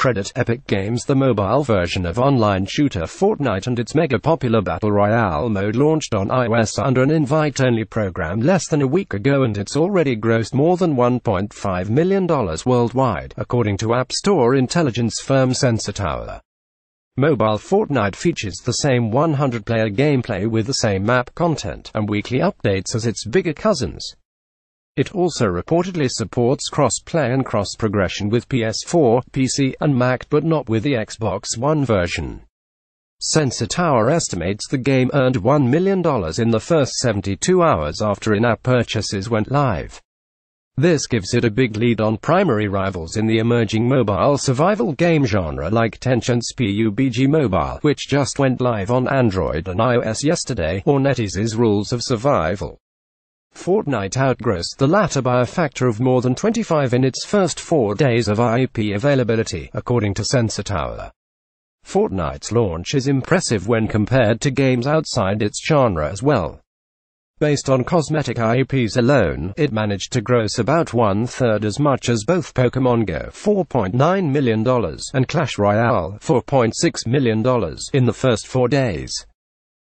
credit Epic Games the mobile version of online shooter Fortnite and its mega-popular Battle Royale mode launched on iOS under an invite-only program less than a week ago and it's already grossed more than $1.5 million worldwide, according to App Store intelligence firm Sensor Tower. Mobile Fortnite features the same 100-player gameplay with the same map content and weekly updates as its bigger cousins. It also reportedly supports cross-play and cross-progression with PS4, PC, and Mac but not with the Xbox One version. Sensor Tower estimates the game earned $1 million in the first 72 hours after in-app purchases went live. This gives it a big lead on primary rivals in the emerging mobile survival game genre like Tencent's PUBG Mobile, which just went live on Android and iOS yesterday, or NetEase's Rules of Survival. Fortnite outgrossed the latter by a factor of more than 25 in its first four days of IP availability, according to Sensor Tower. Fortnite's launch is impressive when compared to games outside its genre as well. Based on cosmetic IPs alone, it managed to gross about one-third as much as both Pokemon Go $4.9 million and Clash Royale $4.6 million in the first four days.